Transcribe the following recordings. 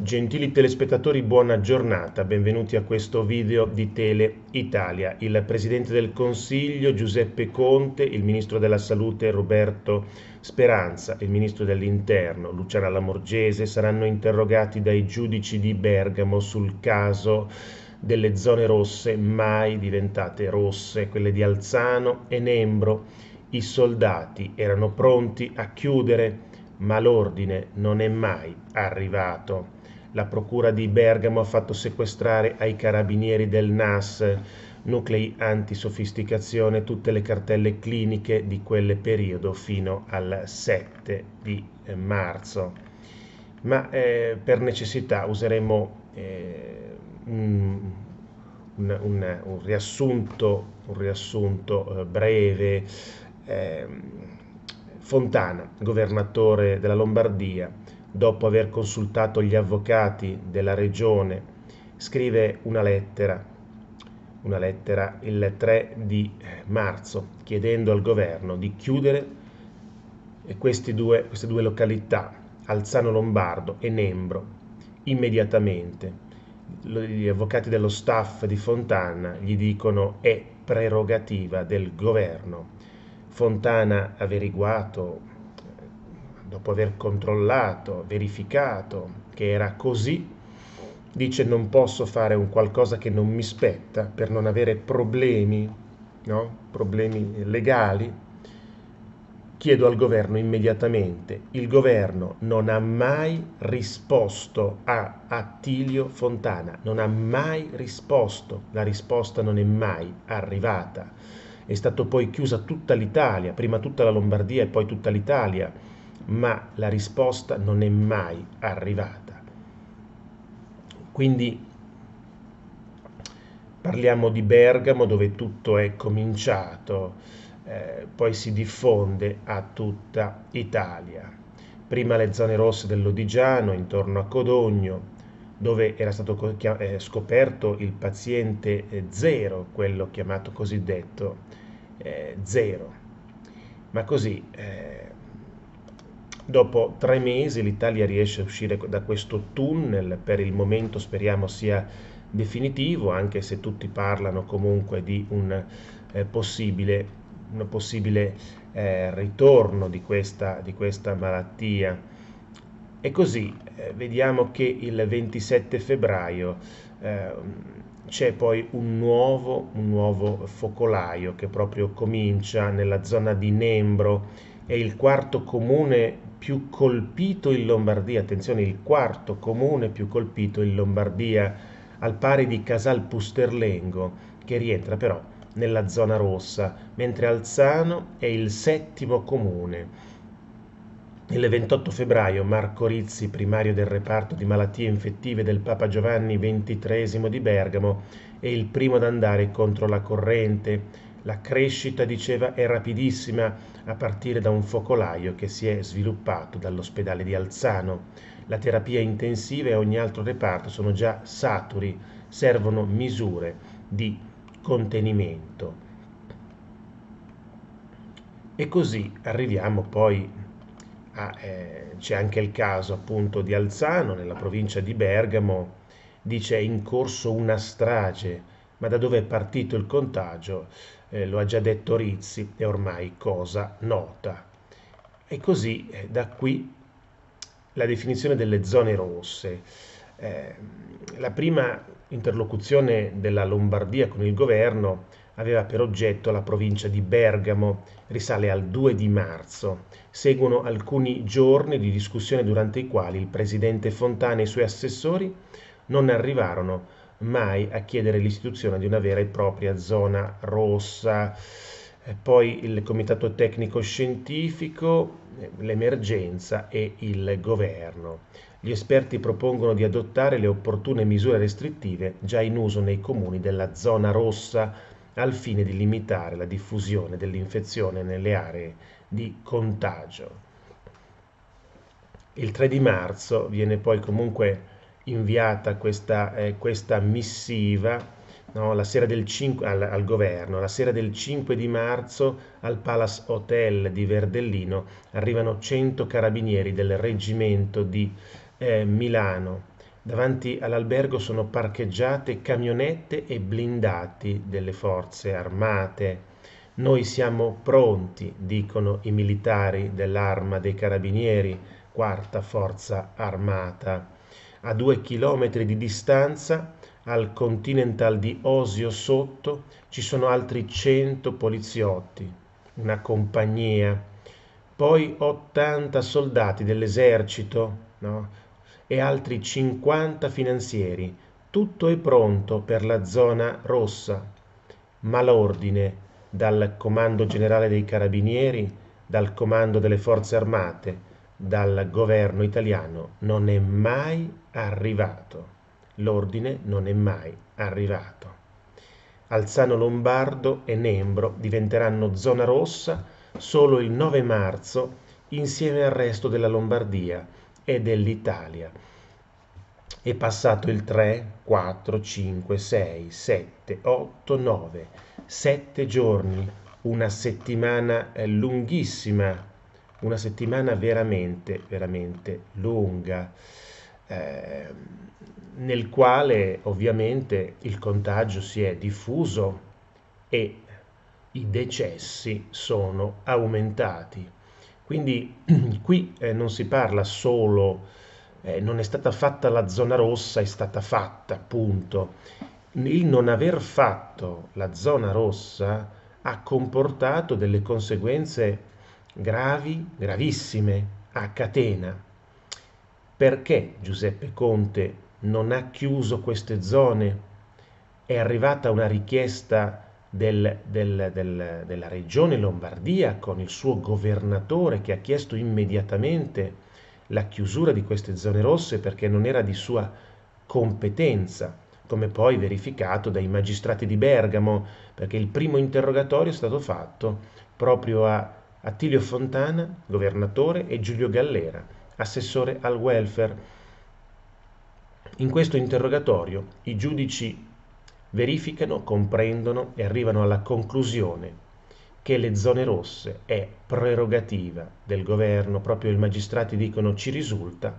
Gentili telespettatori, buona giornata, benvenuti a questo video di Tele Italia. Il Presidente del Consiglio Giuseppe Conte, il Ministro della Salute Roberto Speranza e il Ministro dell'Interno Luciana Lamorgese saranno interrogati dai giudici di Bergamo sul caso delle zone rosse mai diventate rosse, quelle di Alzano e Nembro. I soldati erano pronti a chiudere, ma l'ordine non è mai arrivato la procura di Bergamo ha fatto sequestrare ai carabinieri del NAS, nuclei antisofisticazione, tutte le cartelle cliniche di quel periodo fino al 7 di eh, marzo. Ma eh, per necessità useremo eh, un, un, un, un, riassunto, riassunto eh, breve. Ehm, Fontana, governatore della Lombardia, dopo aver consultato gli avvocati della regione, scrive una lettera, una lettera il 3 di eh, marzo, chiedendo al governo di chiudere due, queste due località, Alzano Lombardo e Nembro, immediatamente. Gli avvocati dello staff di Fontana gli dicono è prerogativa del governo. Fontana averiguato dopo aver controllato, verificato che era così, dice non posso fare un qualcosa che non mi spetta per non avere problemi, no? problemi legali, chiedo al governo immediatamente. Il governo non ha mai risposto a Attilio Fontana, non ha mai risposto, la risposta non è mai arrivata. È stata poi chiusa tutta l'Italia, prima tutta la Lombardia e poi tutta l'Italia ma la risposta non è mai arrivata. Quindi parliamo di Bergamo dove tutto è cominciato, eh, poi si diffonde a tutta Italia. Prima le zone rosse dell'Odigiano, intorno a Codogno, dove era stato eh, scoperto il paziente eh, zero, quello chiamato cosiddetto eh, zero. Ma così eh, Dopo tre mesi l'Italia riesce a uscire da questo tunnel, per il momento speriamo sia definitivo, anche se tutti parlano comunque di un eh, possibile, possibile eh, ritorno di questa, di questa, malattia. E così eh, vediamo che il 27 febbraio ehm, c'è poi un nuovo, un nuovo focolaio che proprio comincia nella zona di Nembro, è il quarto comune più colpito in Lombardia, attenzione, il quarto comune più colpito in Lombardia, al pari di Casal Pusterlengo, che rientra però nella zona rossa, mentre Alzano è il settimo comune. Il 28 febbraio Marco Rizzi, primario del reparto di malattie infettive del Papa Giovanni XXIII di Bergamo, è il primo ad andare contro la corrente la crescita, diceva, è rapidissima a partire da un focolaio che si è sviluppato dall'ospedale di Alzano. La terapia intensiva e ogni altro reparto sono già saturi, servono misure di contenimento. E così arriviamo poi a, eh, c'è anche il caso appunto di Alzano, nella provincia di Bergamo, dice è in corso una strage, ma da dove è partito il contagio? eh, lo ha già detto Rizzi, è ormai cosa nota. E così eh, da qui la definizione delle zone rosse. Eh, la prima interlocuzione della Lombardia con il governo aveva per oggetto la provincia di Bergamo, risale al 2 di marzo. Seguono alcuni giorni di discussione durante i quali il presidente Fontana e i suoi assessori non arrivarono a mai a chiedere l'istituzione di una vera e propria zona rossa. Eh, poi il comitato tecnico scientifico, eh, l'emergenza e il governo. Gli esperti propongono di adottare le opportune misure restrittive già in uso nei comuni della zona rossa al fine di limitare la diffusione dell'infezione nelle aree di contagio. Il 3 di marzo viene poi comunque inviata questa, eh, questa missiva no, cinque, al, al, governo. La sera del 5 di marzo al Palace Hotel di Verdellino arrivano 100 carabinieri del reggimento di eh, Milano. Davanti all'albergo sono parcheggiate camionette e blindati delle forze armate. Noi siamo pronti, dicono i militari dell'arma dei carabinieri, quarta forza armata a due chilometri di distanza, al Continental di Osio Sotto, ci sono altri 100 poliziotti, una compagnia, poi 80 soldati dell'esercito no? e altri 50 finanzieri. Tutto è pronto per la zona rossa, ma l'ordine dal Comando Generale dei Carabinieri, dal Comando delle Forze Armate, dal governo italiano non è mai arrivato. L'ordine non è mai arrivato. Alzano Lombardo e Nembro diventeranno zona rossa solo il 9 marzo insieme al resto della Lombardia e dell'Italia. È passato il 3, 4, 5, 6, 7, 8, 9, 7 giorni, una settimana eh, lunghissima una settimana veramente, veramente lunga, eh, nel quale ovviamente il contagio si è diffuso e i decessi sono aumentati. Quindi qui eh, non si parla solo, eh, non è stata fatta la zona rossa, è stata fatta, appunto. Il non aver fatto la zona rossa ha comportato delle conseguenze gravi, gravissime, a catena. Perché Giuseppe Conte non ha chiuso queste zone? È arrivata una richiesta del, del, del, della regione Lombardia con il suo governatore che ha chiesto immediatamente la chiusura di queste zone rosse perché non era di sua competenza, come poi verificato dai magistrati di Bergamo, perché il primo interrogatorio è stato fatto proprio a Attilio Fontana, governatore, e Giulio Gallera, assessore al welfare. In questo interrogatorio i giudici verificano, comprendono e arrivano alla conclusione che le zone rosse è prerogativa del governo, proprio i magistrati dicono ci risulta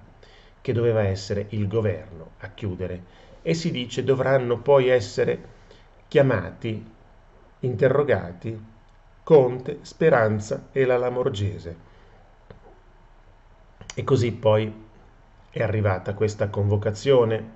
che doveva essere il governo a chiudere e si dice dovranno poi essere chiamati, interrogati Conte, Speranza e la Lamorgese. E così poi è arrivata questa convocazione.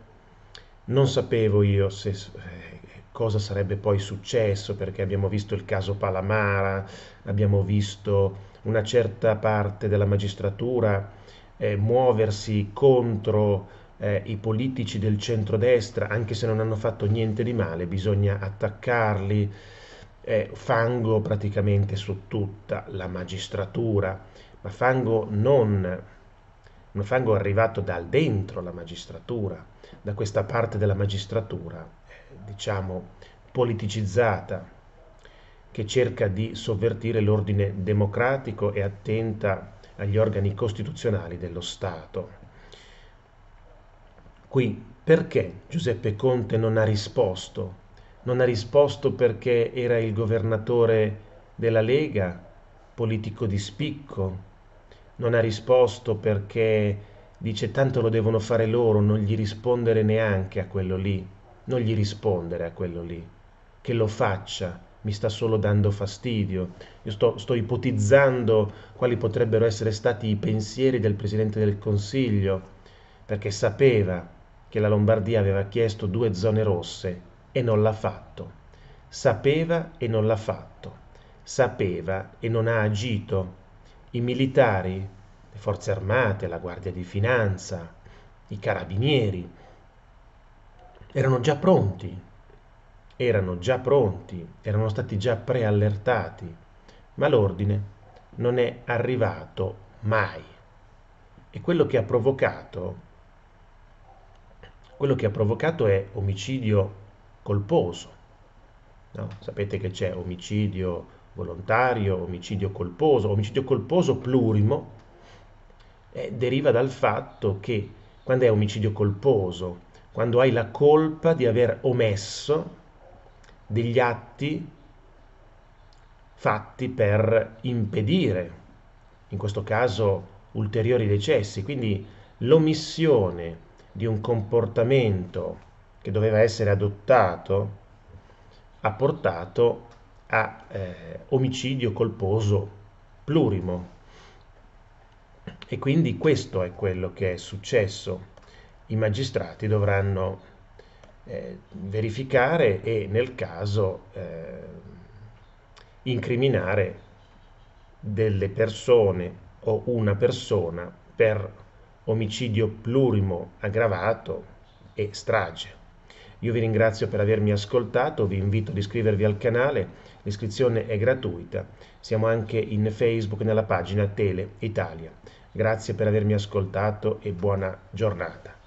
Non sapevo io se, eh, cosa sarebbe poi successo, perché abbiamo visto il caso Palamara, abbiamo visto una certa parte della magistratura eh, muoversi contro eh, i politici del centrodestra, anche se non hanno fatto niente di male, bisogna attaccarli eh, fango praticamente su tutta la magistratura, ma fango non un fango arrivato dal dentro la magistratura, da questa parte della magistratura, diciamo, politicizzata, che cerca di sovvertire l'ordine democratico e attenta agli organi costituzionali dello Stato. Qui perché Giuseppe Conte non ha risposto non ha risposto perché era il governatore della Lega, politico di spicco, non ha risposto perché dice tanto lo devono fare loro, non gli rispondere neanche a quello lì, non gli rispondere a quello lì, che lo faccia, mi sta solo dando fastidio. Io sto, sto ipotizzando quali potrebbero essere stati i pensieri del Presidente del Consiglio, perché sapeva che la Lombardia aveva chiesto due zone rosse e non l'ha fatto, sapeva e non l'ha fatto, sapeva e non ha agito. I militari, le forze armate, la guardia di finanza, i carabinieri, erano già pronti, erano già pronti, erano stati già preallertati, ma l'ordine non è arrivato mai. E quello che ha provocato, quello che ha provocato è omicidio colposo. No? Sapete che c'è omicidio volontario, omicidio colposo, omicidio colposo plurimo, eh, deriva dal fatto che quando è omicidio colposo, quando hai la colpa di aver omesso degli atti fatti per impedire, in questo caso, ulteriori decessi. Quindi l'omissione di un comportamento che doveva essere adottato ha portato a eh, omicidio colposo plurimo. E quindi questo è quello che è successo. I magistrati dovranno eh, verificare e nel caso eh, incriminare delle persone o una persona per omicidio plurimo aggravato e strage. Io vi ringrazio per avermi ascoltato, vi invito ad iscrivervi al canale, l'iscrizione è gratuita. Siamo anche in Facebook nella pagina Tele Italia. Grazie per avermi ascoltato e buona giornata.